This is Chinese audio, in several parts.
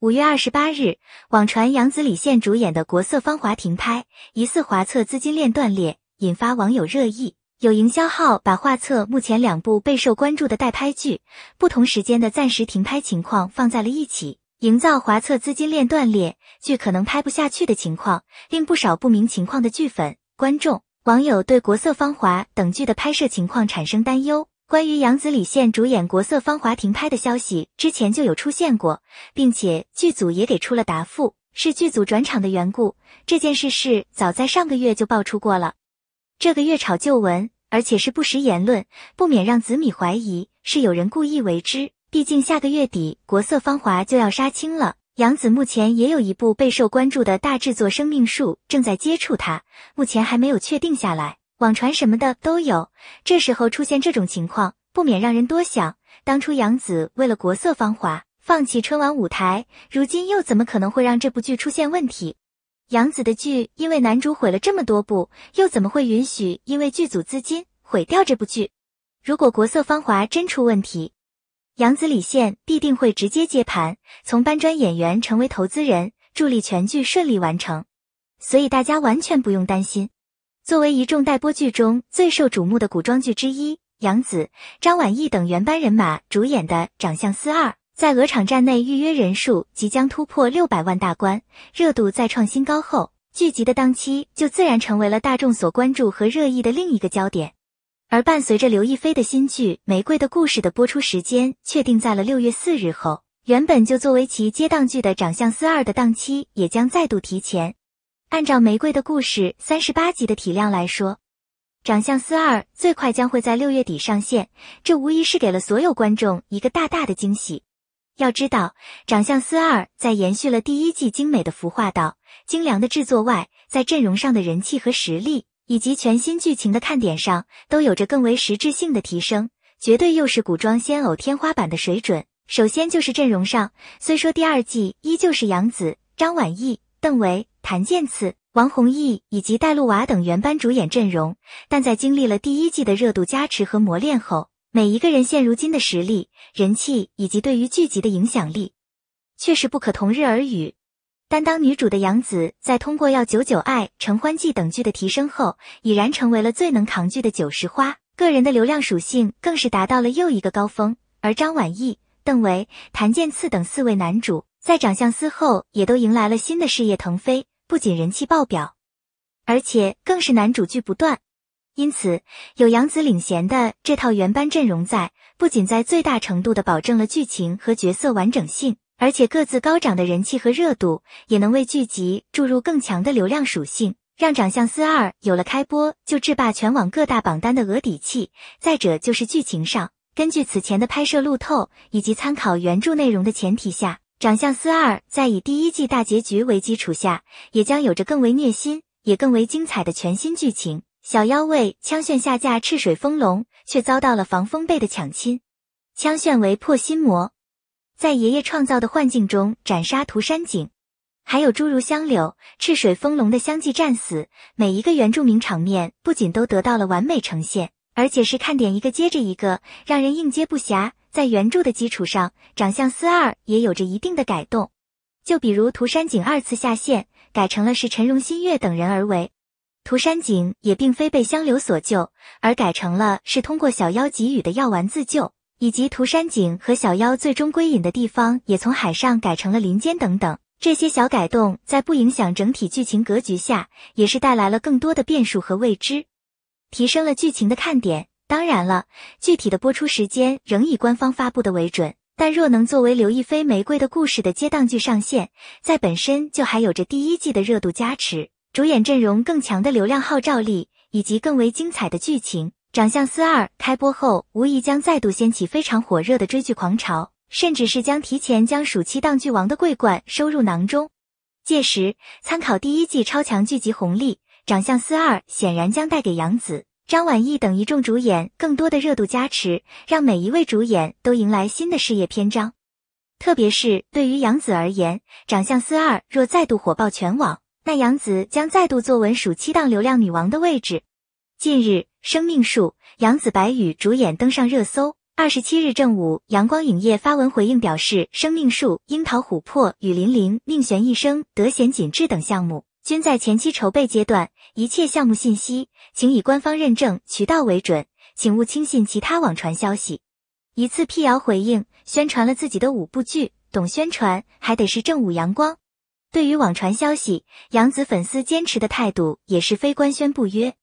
五月二十八日，网传杨紫、李现主演的《国色芳华》停拍，疑似华策资金链断裂，引发网友热议。有营销号把华策目前两部备受关注的待拍剧不同时间的暂时停拍情况放在了一起，营造华策资金链断裂、剧可能拍不下去的情况，令不少不明情况的剧粉、观众、网友对《国色芳华》等剧的拍摄情况产生担忧。关于杨紫李现主演《国色芳华》停拍的消息，之前就有出现过，并且剧组也给出了答复，是剧组转场的缘故。这件事是早在上个月就爆出过了，这个月炒旧闻，而且是不实言论，不免让紫米怀疑是有人故意为之。毕竟下个月底《国色芳华》就要杀青了，杨紫目前也有一部备受关注的大制作《生命树》正在接触他，目前还没有确定下来。网传什么的都有，这时候出现这种情况，不免让人多想。当初杨紫为了《国色芳华》放弃春晚舞台，如今又怎么可能会让这部剧出现问题？杨紫的剧因为男主毁了这么多部，又怎么会允许因为剧组资金毁掉这部剧？如果《国色芳华》真出问题，杨紫李现必定会直接接盘，从搬砖演员成为投资人，助力全剧顺利完成。所以大家完全不用担心。作为一众待播剧中最受瞩目的古装剧之一，杨紫、张晚意等原班人马主演的《长相思二》在鹅厂站内预约人数即将突破六百万大关，热度再创新高后，剧集的档期就自然成为了大众所关注和热议的另一个焦点。而伴随着刘亦菲的新剧《玫瑰的故事》的播出时间确定在了六月四日后，原本就作为其接档剧的《长相思二》的档期也将再度提前。按照《玫瑰的故事》三十八集的体量来说，长相思二最快将会在六月底上线，这无疑是给了所有观众一个大大的惊喜。要知道，长相思二在延续了第一季精美的服化道、精良的制作外，在阵容上的人气和实力，以及全新剧情的看点上，都有着更为实质性的提升，绝对又是古装仙偶天花板的水准。首先就是阵容上，虽说第二季依旧是杨紫、张晚意。邓为、谭健次、王弘毅以及戴露娃等原班主演阵容，但在经历了第一季的热度加持和磨练后，每一个人现如今的实力、人气以及对于剧集的影响力，确实不可同日而语。担当女主的杨紫，在通过《要久久爱》《承欢记》等剧的提升后，已然成为了最能扛剧的“九十花”，个人的流量属性更是达到了又一个高峰。而张晚意、邓为、谭健次等四位男主。在《长相思》后，也都迎来了新的事业腾飞，不仅人气爆表，而且更是男主剧不断。因此，有杨紫领衔的这套原班阵容在，不仅在最大程度的保证了剧情和角色完整性，而且各自高涨的人气和热度，也能为剧集注入更强的流量属性，让《长相思二》有了开播就制霸全网各大榜单的额底气。再者就是剧情上，根据此前的拍摄路透以及参考原著内容的前提下。长相思二在以第一季大结局为基础下，也将有着更为虐心也更为精彩的全新剧情。小妖为枪炫下嫁赤水风龙，却遭到了防风被的抢亲。枪炫为破心魔，在爷爷创造的幻境中斩杀涂山璟，还有诸如香柳、赤水风龙的相继战死，每一个原住民场面不仅都得到了完美呈现，而且是看点一个接着一个，让人应接不暇。在原著的基础上，长相思二也有着一定的改动，就比如涂山璟二次下线改成了是陈荣新月等人而为，涂山璟也并非被香流所救，而改成了是通过小妖给予的药丸自救，以及涂山璟和小妖最终归隐的地方也从海上改成了林间等等，这些小改动在不影响整体剧情格局下，也是带来了更多的变数和未知，提升了剧情的看点。当然了，具体的播出时间仍以官方发布的为准。但若能作为刘亦菲《玫瑰的故事》的接档剧上线，在本身就还有着第一季的热度加持，主演阵容更强的流量号召力，以及更为精彩的剧情，《长相思二》开播后，无疑将再度掀起非常火热的追剧狂潮，甚至是将提前将暑期档剧王的桂冠收入囊中。届时，参考第一季超强剧集红利，《长相思二》显然将带给杨紫。张晚意等一众主演更多的热度加持，让每一位主演都迎来新的事业篇章。特别是对于杨紫而言，长相思二若再度火爆全网，那杨紫将再度坐稳暑期档流量女王的位置。近日，生命树、杨紫、白宇主演登上热搜。二十七日正午，阳光影业发文回应表示，生命树、樱桃、琥珀、雨霖铃、命悬一生、德贤锦致等项目。均在前期筹备阶段，一切项目信息请以官方认证渠道为准，请勿轻信其他网传消息。一次辟谣回应，宣传了自己的五部剧，懂宣传还得是正午阳光。对于网传消息，杨子粉丝坚持的态度也是非官宣不约。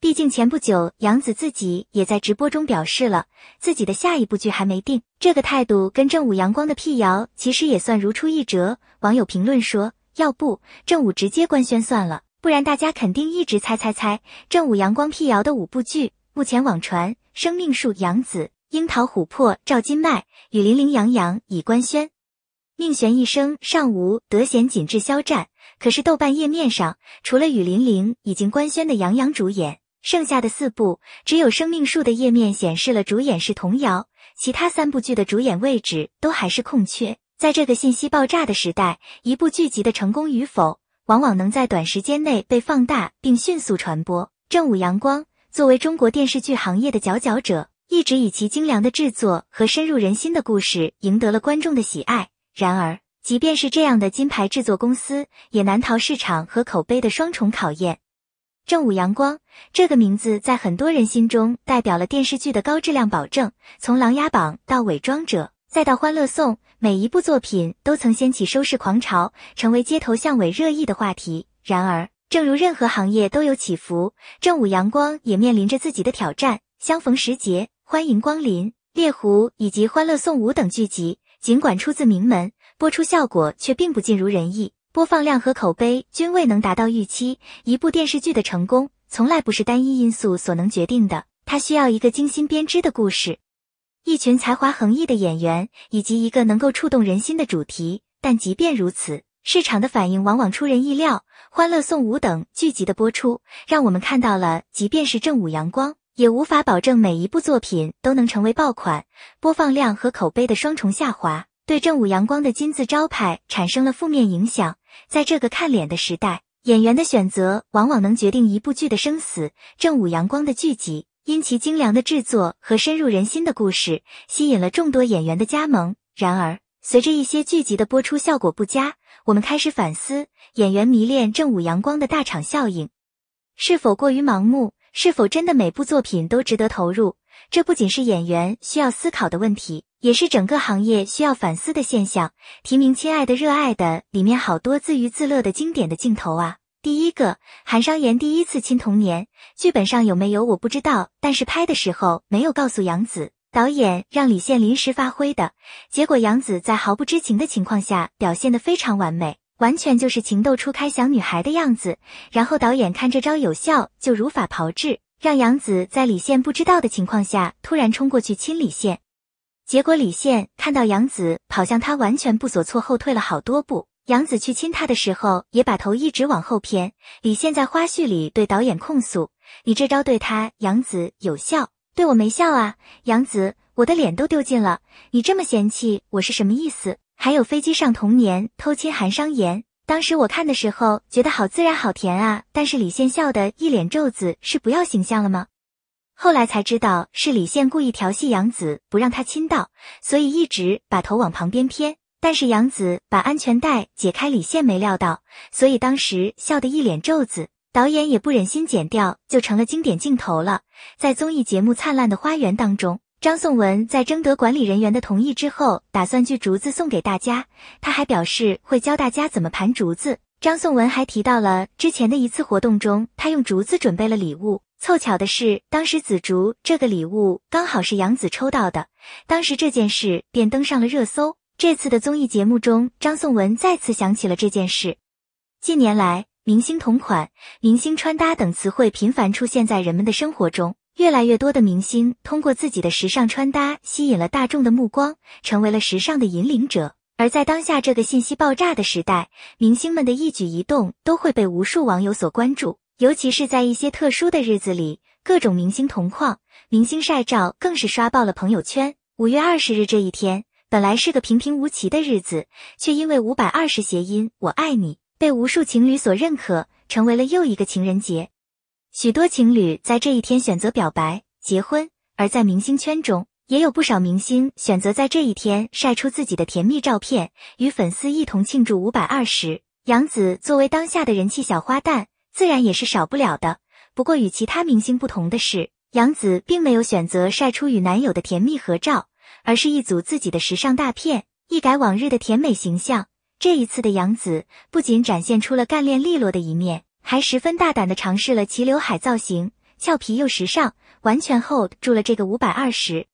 毕竟前不久杨子自己也在直播中表示了自己的下一部剧还没定，这个态度跟正午阳光的辟谣其实也算如出一辙。网友评论说。要不正午直接官宣算了，不然大家肯定一直猜猜猜。正午阳光辟谣的五部剧，目前网传《生命树》、杨紫、樱桃琥珀、赵金麦、雨霖铃杨洋已官宣。命悬一生尚无得闲紧致肖战，可是豆瓣页面上，除了《雨霖铃已经官宣的杨洋主演，剩下的四部只有《生命树》的页面显示了主演是童瑶，其他三部剧的主演位置都还是空缺。在这个信息爆炸的时代，一部剧集的成功与否，往往能在短时间内被放大并迅速传播。正午阳光作为中国电视剧行业的佼佼者，一直以其精良的制作和深入人心的故事赢得了观众的喜爱。然而，即便是这样的金牌制作公司，也难逃市场和口碑的双重考验。正午阳光这个名字在很多人心中代表了电视剧的高质量保证，从《琅琊榜》到《伪装者》。再到《欢乐颂》，每一部作品都曾掀起收视狂潮，成为街头巷尾热议的话题。然而，正如任何行业都有起伏，《正午阳光》也面临着自己的挑战。《相逢时节》、《欢迎光临》、《猎狐》以及《欢乐颂五》等剧集，尽管出自名门，播出效果却并不尽如人意，播放量和口碑均未能达到预期。一部电视剧的成功，从来不是单一因素所能决定的，它需要一个精心编织的故事。一群才华横溢的演员，以及一个能够触动人心的主题，但即便如此，市场的反应往往出人意料。《欢乐颂五》等剧集的播出，让我们看到了，即便是正午阳光，也无法保证每一部作品都能成为爆款。播放量和口碑的双重下滑，对正午阳光的金字招牌产生了负面影响。在这个看脸的时代，演员的选择往往能决定一部剧的生死。正午阳光的剧集。因其精良的制作和深入人心的故事，吸引了众多演员的加盟。然而，随着一些剧集的播出效果不佳，我们开始反思演员迷恋正午阳光的大场效应，是否过于盲目？是否真的每部作品都值得投入？这不仅是演员需要思考的问题，也是整个行业需要反思的现象。提名《亲爱的热爱的》里面好多自娱自乐的经典的镜头啊。第一个，韩商言第一次亲童年剧本上有没有我不知道，但是拍的时候没有告诉杨子，导演让李现临时发挥的结果，杨子在毫不知情的情况下表现的非常完美，完全就是情窦初开小女孩的样子。然后导演看这招有效，就如法炮制，让杨子在李现不知道的情况下突然冲过去亲李现，结果李现看到杨子跑向他，完全不所措，后退了好多步。杨紫去亲他的时候，也把头一直往后偏。李现在花絮里对导演控诉：“你这招对他杨紫有效，对我没效啊！”杨紫，我的脸都丢尽了，你这么嫌弃我是什么意思？还有飞机上童年偷亲韩商言，当时我看的时候觉得好自然好甜啊，但是李现笑得一脸皱子，是不要形象了吗？后来才知道是李现故意调戏杨紫，不让他亲到，所以一直把头往旁边偏。但是杨子把安全带解开，李现没料到，所以当时笑得一脸皱子。导演也不忍心剪掉，就成了经典镜头了。在综艺节目《灿烂的花园》当中，张颂文在征得管理人员的同意之后，打算锯竹子送给大家。他还表示会教大家怎么盘竹子。张颂文还提到了之前的一次活动中，他用竹子准备了礼物。凑巧的是，当时紫竹这个礼物刚好是杨子抽到的，当时这件事便登上了热搜。这次的综艺节目中，张颂文再次想起了这件事。近年来，“明星同款”“明星穿搭”等词汇频繁出现在人们的生活中，越来越多的明星通过自己的时尚穿搭吸引了大众的目光，成为了时尚的引领者。而在当下这个信息爆炸的时代，明星们的一举一动都会被无数网友所关注。尤其是在一些特殊的日子里，各种“明星同框、明星晒照”更是刷爆了朋友圈。五月二十日这一天。本来是个平平无奇的日子，却因为五百二十谐音我爱你被无数情侣所认可，成为了又一个情人节。许多情侣在这一天选择表白、结婚，而在明星圈中，也有不少明星选择在这一天晒出自己的甜蜜照片，与粉丝一同庆祝五百二十。杨紫作为当下的人气小花旦，自然也是少不了的。不过与其他明星不同的是，杨紫并没有选择晒出与男友的甜蜜合照。而是一组自己的时尚大片，一改往日的甜美形象。这一次的杨子不仅展现出了干练利落的一面，还十分大胆地尝试了齐刘海造型，俏皮又时尚，完全 hold 住了这个五百二十。